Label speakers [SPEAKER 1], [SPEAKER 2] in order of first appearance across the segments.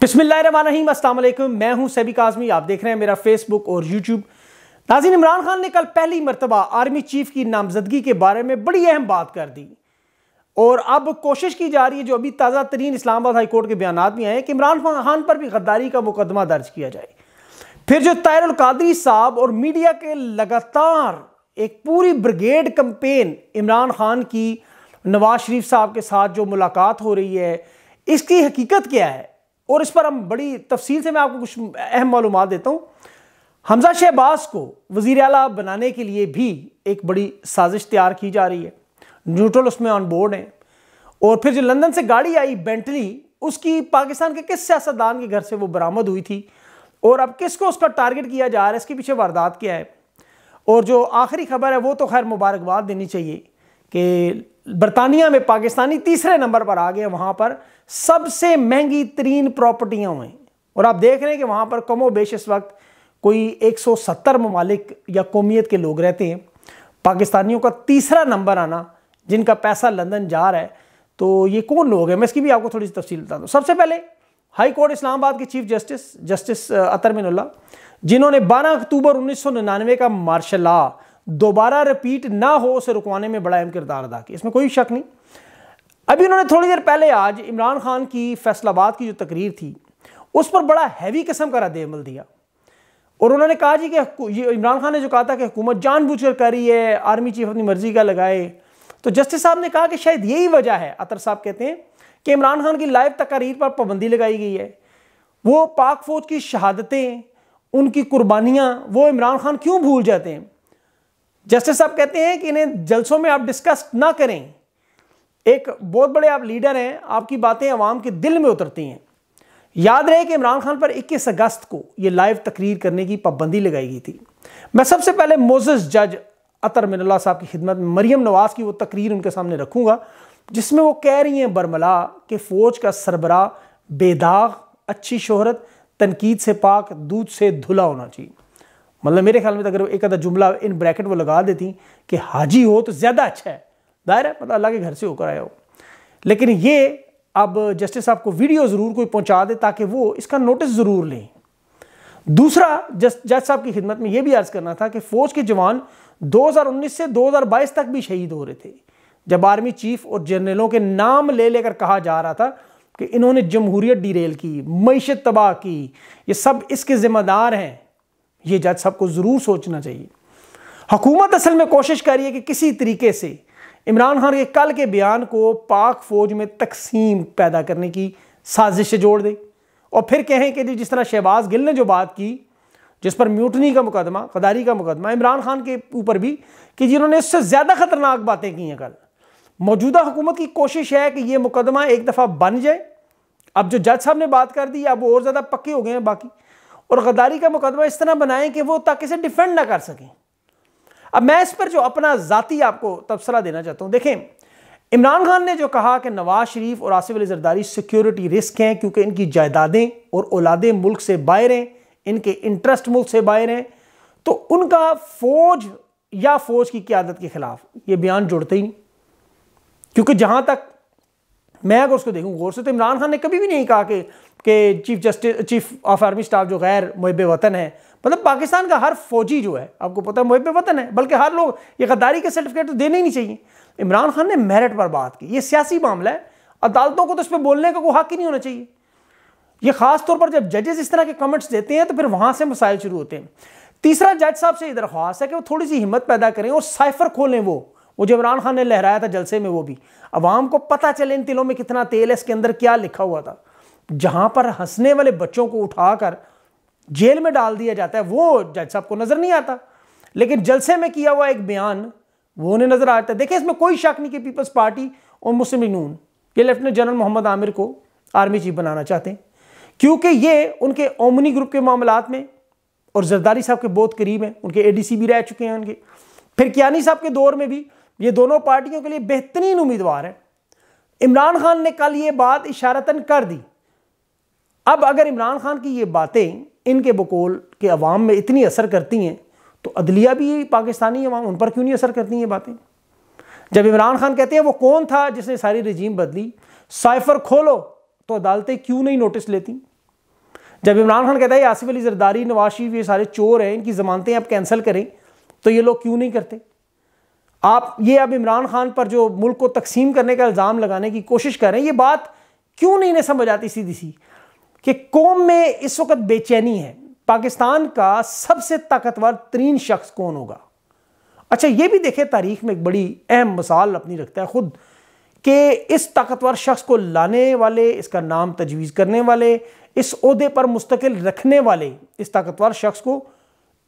[SPEAKER 1] बिस्मिल्लाम मैं हूं सैबिक आजमी आप देख रहे हैं मेरा फेसबुक और यूट्यूब नाजिन इमरान खान ने कल पहली मरतबा आर्मी चीफ की नामजदगी के बारे में बड़ी अहम बात कर दी और अब कोशिश की जा रही है जो अभी ताज़ा तरीन इस्लामाबाद हाईकोर्ट के बयान में आए कि इमरान खान पर भी गद्दारी का मुकदमा दर्ज किया जाए फिर जो तायर कादरी साहब और मीडिया के लगातार एक पूरी ब्रिगेड कंपेन इमरान खान की नवाज शरीफ साहब के साथ जो मुलाकात हो रही है इसकी हकीकत क्या है और इस पर हम बड़ी तफसील से मैं आपको कुछ अहम मालूम देता हूँ हमजा शहबाज को वज़ी अला बनाने के लिए भी एक बड़ी साजिश तैयार की जा रही है न्यूट्रल उसमें ऑन बोर्ड है और फिर जो लंदन से गाड़ी आई बेंटली उसकी पाकिस्तान के किस सियासतदान के घर से वो बरामद हुई थी और अब किसको उसका टारगेट किया जा रहा है इसके पीछे वारदात क्या है और जो आखिरी खबर है वो तो खैर मुबारकबाद देनी चाहिए कि बरतानिया में पाकिस्तानी तीसरे नंबर पर आ गए वहाँ पर सबसे महंगी तरीन प्रॉपर्टियाँ हुई और आप देख रहे हैं कि वहाँ पर कमो बेश इस वक्त कोई 170 ममालिक या कौमियत के लोग रहते हैं पाकिस्तानियों का तीसरा नंबर आना जिनका पैसा लंदन जा रहा है तो ये कौन लोग हैं मैं इसकी भी आपको थोड़ी सी तफसील बता दूँ सबसे पहले हाई कोर्ट इस्लामाबाद के चीफ जस्टिस जस्टिस अतर जिन्होंने 12 अक्टूबर 1999 का मार्शल ला दोबारा रिपीट ना हो उसे रुकवाने में बड़ा अहम किरदार अदा किया इसमें कोई शक नहीं अभी उन्होंने थोड़ी देर पहले आज इमरान खान की फैसलाबाद की जो तकरीर थी उस पर बड़ा हैवी किस्म का रद्द अमल दिया और उन्होंने कहा जी कि ये इमरान खान ने जो कहा था कि हुकूमत जानबूझ कर कर रही है आर्मी चीफ अपनी मर्जी का लगाए तो जस्टिस साहब ने कहा कि शायद यही वजह है अतर साहब कहते हैं कि इमरान खान की लाइव तकारीर पर पाबंदी लगाई गई है वो पाक फौज की शहादतें उनकी कुर्बानियाँ वो इमरान खान क्यों भूल जाते हैं जस्टिस साहब कहते हैं कि इन्हें जलसों में आप डिस्कस ना करें एक बहुत बड़े आप लीडर हैं आपकी बातें आवाम के दिल में उतरती हैं याद रहे कि इमरान खान पर 21 अगस्त को ये लाइव तकरीर करने की पाबंदी लगाई गई थी मैं सबसे पहले मोजस जज अतर मिनल्ला साहब की खिदमत में मरीम नवाज की वो तकरीर उनके सामने रखूँगा जिसमें वो कह रही हैं बरमला कि फ़ौज का सरबरा बेदाग अच्छी शोहरत तनकीद से पाक दूध से धुला होना चाहिए मतलब मेरे ख्याल में तो अगर एक आधा जुमला इन ब्रैकेट वो लगा देती कि हाजी हो तो ज़्यादा अच्छा है है मतलब अल्लाह के घर से होकर आया हो लेकिन ये अब जस्टिस साहब को वीडियो ज़रूर कोई पहुंचा दे ताकि वो इसका नोटिस ज़रूर लें दूसरा जज जज साहब की खिदमत में यह भी अर्ज़ करना था कि फ़ौज के जवान 2019 से 2022 तक भी शहीद हो रहे थे जब आर्मी चीफ और जनरलों के नाम ले लेकर कहा जा रहा था कि इन्होंने जमहूरियत डीरेल की मीशत तबाह की ये सब इसके ज़िम्मेदार हैं ये जज साहब को ज़रूर सोचना चाहिए हकूमत असल में कोशिश कर रही है कि किसी तरीके से इमरान खान के कल के बयान को पाक फ़ौज में तकसीम पैदा करने की साजिश से जोड़ दे और फिर कहें कि जिस तरह शहबाज गिल ने जो बात की जिस पर म्यूटनी का मुकदमा गदारी का मुकदमा इमरान खान के ऊपर भी कि जिन्होंने इससे ज़्यादा ख़तरनाक बातें की हैं कल मौजूदा हुकूमत की कोशिश है कि ये मुकदमा एक दफ़ा बन जाए अब जो जज साहब ने बात कर दी अब और ज़्यादा पक्के हो गए हैं बाकी और गद्दारी का मुकदमा इस तरह बनाएं कि वो ताकि से डिफेंड ना कर सकें अब मैं इस पर जो अपना ज़ाती आपको तबसरा देना चाहता हूँ देखें इमरान खान ने जो कहा कि नवाज शरीफ और आसिफ अली जरदारी सिक्योरिटी रिस्क हैं क्योंकि इनकी जायदादें और औलादें मुल्क से बाहर हैं इनके इंटरेस्ट मुल्क से बाहर हैं तो उनका फौज या फौज की क्यादत के खिलाफ ये बयान जुड़ते ही क्योंकि जहां तक मैं अगर उसको देखूं गौर से तो इमरान खान ने कभी भी नहीं कहा कि कि chief justice chief of army staff जो गैर मुहब वतन है मतलब पाकिस्तान का हर फौजी जो है आपको पता है मुहब वतन है बल्कि हर लोग ये गद्दारी के सर्टिफिकेट तो देने ही नहीं चाहिए इमरान खान ने मेरिट पर बात की ये सियासी मामला है अदालतों को तो इस पर बोलने का कोई हक ही नहीं होना चाहिए ये खास तौर पर जब जजेस इस तरह के कमेंट्स देते हैं तो फिर वहां से मसाइल शुरू होते हैं तीसरा जज साहब से ये दरख्वास्त है कि वो थोड़ी सी हिम्मत पैदा करें और साइफर खोलें वो वो जो इमरान खान ने लहराया था जलसे में वो भी अवाम को पता चले इन तिलों में कितना तेल है इसके अंदर क्या लिखा हुआ था जहां पर हंसने वाले बच्चों को उठाकर जेल में डाल दिया जाता है वो जज साहब को नजर नहीं आता लेकिन जलसे में किया हुआ एक बयान वो उन्हें नजर आता है देखिए इसमें कोई शक नहीं कि पीपल्स पार्टी और मुस्लिम नून ये लेफ्टिनेंट जनरल मोहम्मद आमिर को आर्मी चीफ बनाना चाहते हैं क्योंकि ये उनके ओमनी ग्रुप के मामला में और जरदारी साहब के बहुत करीब हैं उनके एडीसी भी रह चुके हैं उनके फिर कियानी साहब के दौर में भी ये दोनों पार्टियों के लिए बेहतरीन उम्मीदवार हैं इमरान खान ने कल ये बात इशारतन कर दी अब अगर इमरान खान की ये बातें इनके बकोल के अवाम में इतनी असर करती हैं तो अदलिया भी पाकिस्तानी अवाम उन पर क्यों नहीं असर करती हैं ये बातें जब इमरान खान कहते हैं वो कौन था जिसने सारी रजीम बदली साइफर खोलो तो अदालतें क्यों नहीं नोटिस लेती जब इमरान खान कहता है आसिफ अली जरदारी नवाशी ये सारे चोर हैं इनकी ज़मानतें आप कैंसिल करें तो ये लोग क्यों नहीं करते आप ये अब इमरान खान पर जो मुल्क को तकसीम करने का इल्ज़ाम लगाने की कोशिश कर रहे हैं ये बात क्यों नहीं इन्हें समझ आती सीधी सी कि कौम में इस वक्त बेचैनी है पाकिस्तान का सबसे ताकतवर तरीन शख्स कौन होगा अच्छा ये भी देखे तारीख में एक बड़ी अहम मिसाल अपनी रखता है ख़ुद कि इस ताकतवर शख्स को लाने वाले इसका नाम तजवीज़ करने वाले इस अहदे पर मुस्तकिल रखने वाले इस ताकतवर शख्स को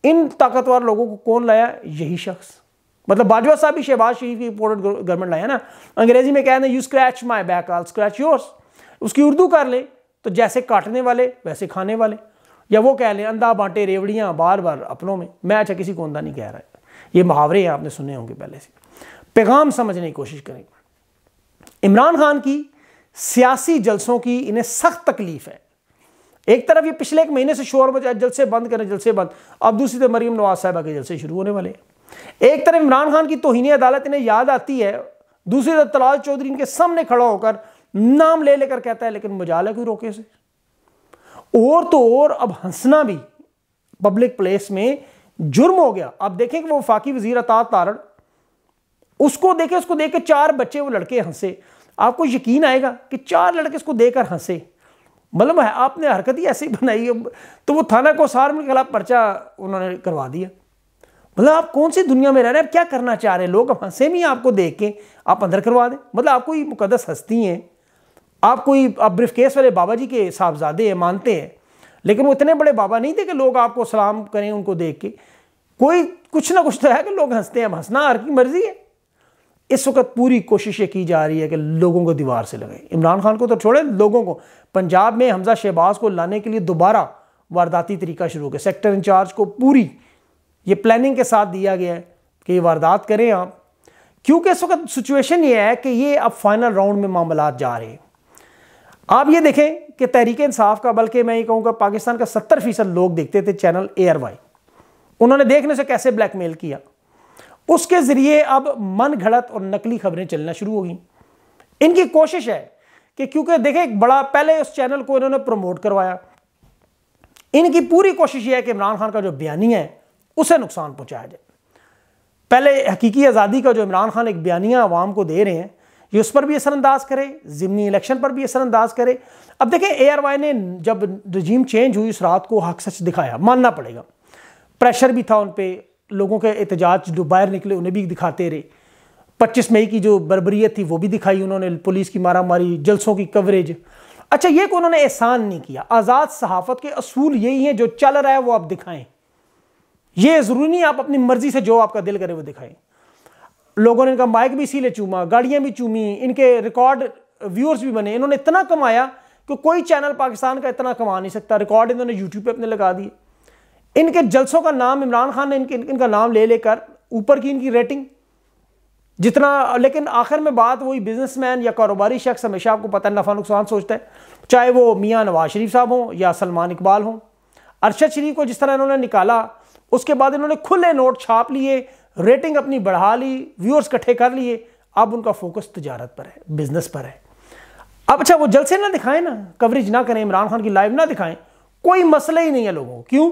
[SPEAKER 1] इन ताकतवर लोगों को कौन लाया यही शख्स मतलब बाजवा साहब भी शहबाज शरीफ की इंपोर्टेंट गवर्नमेंट लाया ना अंग्रेजी में कहना you scratch my back all scratch yours उसकी उर्दू कर ले तो जैसे काटने वाले वैसे खाने वाले या वो कह लें अंधा बांटे रेवड़ियाँ बार बार अपनों में मैं अच्छा किसी को अंधा नहीं कह रहा है ये मुहावरे हैं आपने सुने होंगे पहले से पैगाम समझने की कोशिश करें इमरान खान की सियासी जलसों की इन्हें सख्त तकलीफ है एक तरफ ये पिछले एक महीने से शोर बचा जलसे बंद करें जलसे बंद अब दूसरी तरफ मरीम नवाज साहबा के जलसे शुरू होने वाले एक तरफ इमरान खान की तोहनी अदालत इन्हें याद आती है दूसरी तरफ तलाज चौधरी इनके सामने खड़ा होकर नाम ले लेकर कहता है लेकिन मुजाला कोई रोके से और तो और अब हंसना भी पब्लिक प्लेस में जुर्म हो गया आप देखें कि वो फाकी वजीर अता तारण उसको देखे उसको देख के चार बच्चे वो लड़के हंसे आपको यकीन आएगा कि चार लड़के इसको देकर हंसे मतलब आपने हरकत ही ऐसी बनाई है तो वो थाना सार के खिलाफ पर्चा उन्होंने करवा दिया मतलब आप कौन सी दुनिया में रह रहे हैं क्या करना चाह रहे हैं लोग हंसे भी आपको देख के आप अंदर करवा दें मतलब आपको ये मुकदस हस्ती हैं आप कोई आप ब्रिफ केस वाले बाबा जी के साहबजादे हैं मानते हैं लेकिन वो इतने बड़े बाबा नहीं थे कि लोग आपको सलाम करें उनको देख के कोई कुछ ना कुछ तो है कि लोग हंसते हैं हंसना हर की मर्जी है इस वक्त पूरी कोशिश की जा रही है कि लोगों को दीवार से लगे इमरान खान को तो छोड़े लोगों को पंजाब में हमजा शहबाज को लाने के लिए दोबारा वारदाती तरीका शुरू हो सेक्टर इंचार्ज को पूरी ये प्लानिंग के साथ दिया गया है कि ये वारदात करें आप क्योंकि इस वक्त सिचुएशन ये है कि ये अब फाइनल राउंड में मामला जा रहे हैं आप ये देखें कि तहरीक इंसाफ का बल्कि मैं ये कहूँगा पाकिस्तान का सत्तर फीसद लोग देखते थे चैनल ए आर वाई उन्होंने देखने से कैसे ब्लैकमेल किया उसके ज़रिए अब मन घड़त और नकली खबरें चलना शुरू हो गई इनकी कोशिश है कि क्योंकि देखें एक बड़ा पहले उस चैनल को इन्होंने प्रमोट करवाया इनकी पूरी कोशिश यह है कि इमरान खान का जो बयानिया है उसे नुकसान पहुंचाया जाए पहले हकीकी आज़ादी का जो इमरान खान एक बयानिया आवाम को दे रहे हैं ये उस पर भी असरअंदाज करे ज़मनी इलेक्शन पर भी असरअंदाज करे अब देखें ए आर वाई ने जब रजीम चेंज हुई उस रात को हक सच दिखाया मानना पड़ेगा प्रेशर भी था उन पर लोगों के एहतजाज जो बाहर निकले उन्हें भी दिखाते रहे पच्चीस मई की जो बरबरीत थी वो भी दिखाई उन्होंने पुलिस की मारामारी जलसों की कवरेज अच्छा ये को उन्होंने एहसान नहीं किया आज़ाद सहाफ़त के असूल यही हैं जो चल रहा है वो आप दिखाएं ये ज़रूरी नहीं आप अपनी मर्ज़ी से जो आपका दिल करे वो दिखाएं लोगों ने इनका माइक भी इसीलिए चूमा गाड़ियाँ भी चूमी इनके रिकॉर्ड व्यूअर्स भी बने इन्होंने इतना कमाया कि कोई चैनल पाकिस्तान का इतना कमा नहीं सकता रिकॉर्ड इन्होंने यूट्यूब पे अपने लगा दिए इनके जलसों का नाम इमरान खान ने इनके इनका नाम ले लेकर ऊपर की इनकी रेटिंग जितना लेकिन आखिर में बात वही बिजनेसमैन या कारोबारी शख्स हमेशा आपको पता है नफा नुकसान सोचता है चाहे वो मियाँ नवाज शरीफ साहब हों या सलमान इकबाल हों अरशद शरीफ को जिस तरह इन्होंने निकाला उसके बाद इन्होंने खुले नोट छाप लिए रेटिंग अपनी बढ़ा ली व्यूअर्स इकट्ठे कर लिए अब उनका फोकस तजारत पर है बिजनेस पर है अब अच्छा वो जलसे ना दिखाएं ना कवरेज ना करें इमरान खान की लाइव ना दिखाएं कोई मसला ही नहीं है लोगों को क्यों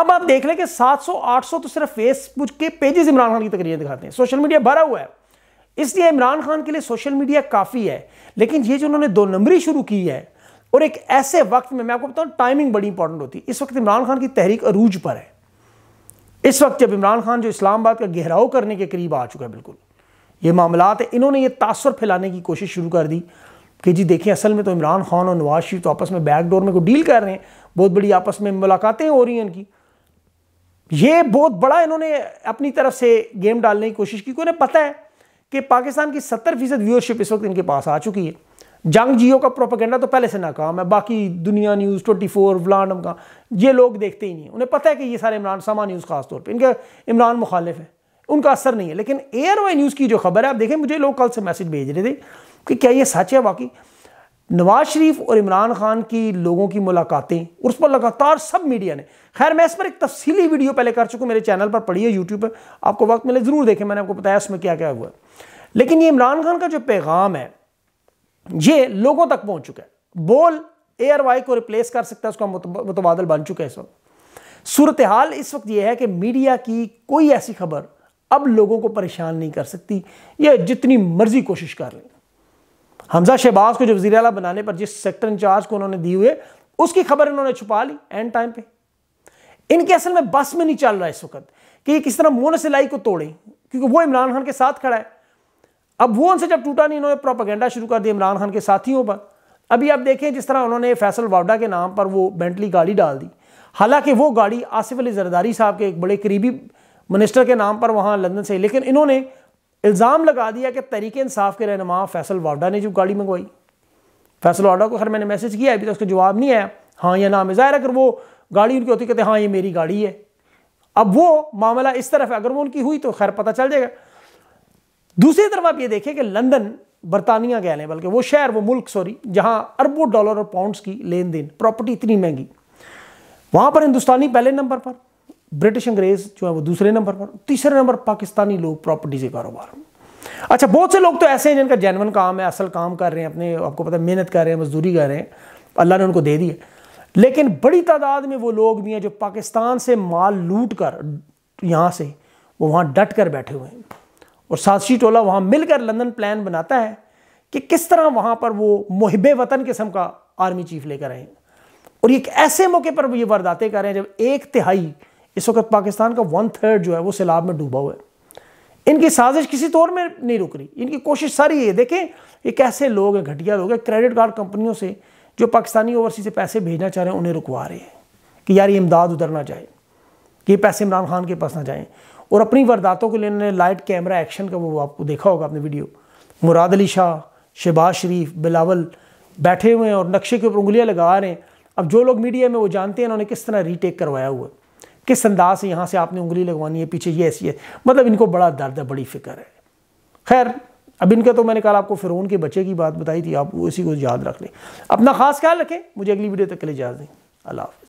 [SPEAKER 1] अब आप देख लें कि 700 800 तो सिर्फ फेसबुक के पेजेस इमरान खान की तकरीरें दिखाते हैं सोशल मीडिया भरा हुआ है इसलिए इमरान खान के लिए सोशल मीडिया काफ़ी है लेकिन ये जो उन्होंने दो नंबरी शुरू की है और एक ऐसे वक्त में मैं आपको बताऊँ टाइमिंग बड़ी इंपॉर्टेंट होती है इस वक्त इमरान खान की तहरीक अरूज पर है इस वक्त जब इमरान खान जो इस्लामाबाद का गहराव करने के करीब आ चुका है बिल्कुल ये मामला है इन्होंने ये तासर फैलाने की कोशिश शुरू कर दी कि जी देखिए असल में तो इमरान खान और नवाज शरीफ तो आपस में बैकडोर में को डील कर रहे हैं बहुत बड़ी आपस में मुलाकातें हो रही हैं इनकी ये बहुत बड़ा इन्होंने अपनी तरफ से गेम डालने की कोशिश की उन्हें पता है कि पाकिस्तान की सत्तर फीसद व्यूअरशिप इस वक्त इनके पास आ चुकी है जंग जियो का प्रोपागेंडा तो पहले से नाकाम है बाकी दुनिया न्यूज़ ट्वेंटी फोर वलान का ये लोग देखते ही नहीं उन्हें पता है कि ये सारे इमरान सामा न्यूज़ खासतौर पर इनके इमरान मुखालिफ है उनका असर नहीं है लेकिन एयर वाई न्यूज़ की जो खबर है आप देखें मुझे लोग कल से मैसेज भेज रहे थे कि क्या ये सच है बाकी नवाज शरीफ और इमरान खान की लोगों की मुलाकातें और उस पर लगातार सब मीडिया ने खैर मैं इस पर एक तफसीली वीडियो पहले कर चुका मेरे चैनल पर पढ़ी है यूट्यूब पर आपको वक्त मिले ज़रूर देखें मैंने आपको बताया उसमें क्या क्या हुआ लेकिन ये इमरान खान का जो पैगाम है ये लोगों तक पहुंच चुका है बोल एयर वाई को रिप्लेस कर सकता है उसका मुतबादल बन चुका है इस वक्त सूरत हाल इस वक्त यह है कि मीडिया की कोई ऐसी खबर अब लोगों को परेशान नहीं कर सकती ये जितनी मर्जी कोशिश कर लें हमजा शहबाज को जो वजी अला बनाने पर जिस सेक्टर इंचार्ज को उन्होंने दी हुए उसकी खबर इन्होंने छुपा ली एंड टाइम पे इनके असल में बस में नहीं चल रहा इस वक्त कि ये किस तरह मोन सिलाई को तोड़े क्योंकि वो इमरान खान के साथ खड़ा है अब वो उनसे जब टूटा नहीं इन्होंने प्रोपागेंडा शुरू कर दिया इमरान खान के साथियों पर अभी आप देखें जिस तरह उन्होंने फैसल वावडा के नाम पर वो बेंटली गाड़ी डाल दी हालांकि वो गाड़ी आसिफ अली जरदारी साहब के एक बड़े करीबी मिनिस्टर के नाम पर वहाँ लंदन से लेकिन इन्होंने इल्ज़ाम लगा दिया कि तरीके इंसाफ के रहनमा फैसल वावडा ने जो गाड़ी मंगवाई फैसल वावडा को खैर मैंने मैसेज किया अभी तक तो उसका जवाब नहीं आया हाँ या नाम ज़ाहिर अगर वो गाड़ी उनकी होती कहते हाँ ये मेरी गाड़ी है अब वो मामला इस तरफ अगर वो उनकी हुई तो खैर पता चल जाएगा दूसरी तरफ आप ये देखें कि लंदन बरतानिया कह लें बल्कि वो शहर वो मुल्क सॉरी जहां अरबों डॉलर और पाउंड्स की लेन देन प्रॉपर्टी इतनी महंगी वहां पर हिंदुस्तानी पहले नंबर पर ब्रिटिश अंग्रेज जो है वो दूसरे नंबर पर तीसरे नंबर पाकिस्तानी लोग प्रॉपर्टी से कारोबार अच्छा बहुत से लोग तो ऐसे हैं जिनका जैनवन काम है असल काम कर रहे हैं अपने आपको पता है मेहनत कर रहे हैं मजदूरी कर रहे हैं अल्लाह ने उनको दे दी है लेकिन बड़ी तादाद में वो लोग भी हैं जो पाकिस्तान से माल लूट कर यहाँ से वो वहाँ डट कर बैठे हुए हैं और साजशी टोला वहाँ मिलकर लंदन प्लान बनाता है कि किस तरह वहाँ पर वो मुहब वतन किस्म का आर्मी चीफ लेकर आए और एक ऐसे मौके पर ये वारदातें कर रहे हैं जब एक तिहाई इस वक्त पाकिस्तान का वन थर्ड जो है वो सैलाब में डूबा हुआ है इनकी साजिश किसी तौर में नहीं रुक रही इनकी कोशिश सारी ये देखें ये कैसे लोग हैं घटिया लोग हैं क्रेडिट कार्ड कंपनियों से जो पाकिस्तानी ओवरसी से पैसे भेजना चाह रहे हैं उन्हें रुकवा रहे हैं कि यार ये इमदाद उधर ना जाए कि पैसे इमरान खान के पास ना जाएँ और अपनी वारदातों को लेने लाइट कैमरा एक्शन का वो आपको देखा होगा आपने वीडियो मुराद अली शाह शहबाज शरीफ बिलावल बैठे हुए हैं और नक्शे के ऊपर उंगलियाँ लगा रहे हैं अब जो लोग मीडिया में वो जानते हैं उन्होंने किस तरह रीटेक करवाया हुआ है किस अंदाज से यहाँ से आपने उंगली लगवानी है पीछे ये ऐसी है मतलब इनको बड़ा दर्द है बड़ी फिक्र है खैर अब इनका तो मैंने कल आपको फ़िरौन के बच्चे की बात बताई थी आप उसी को याद रख लें अपना खास ख्याल रखें मुझे अगली वीडियो तक के लिए इजाज़ दें अल्लाह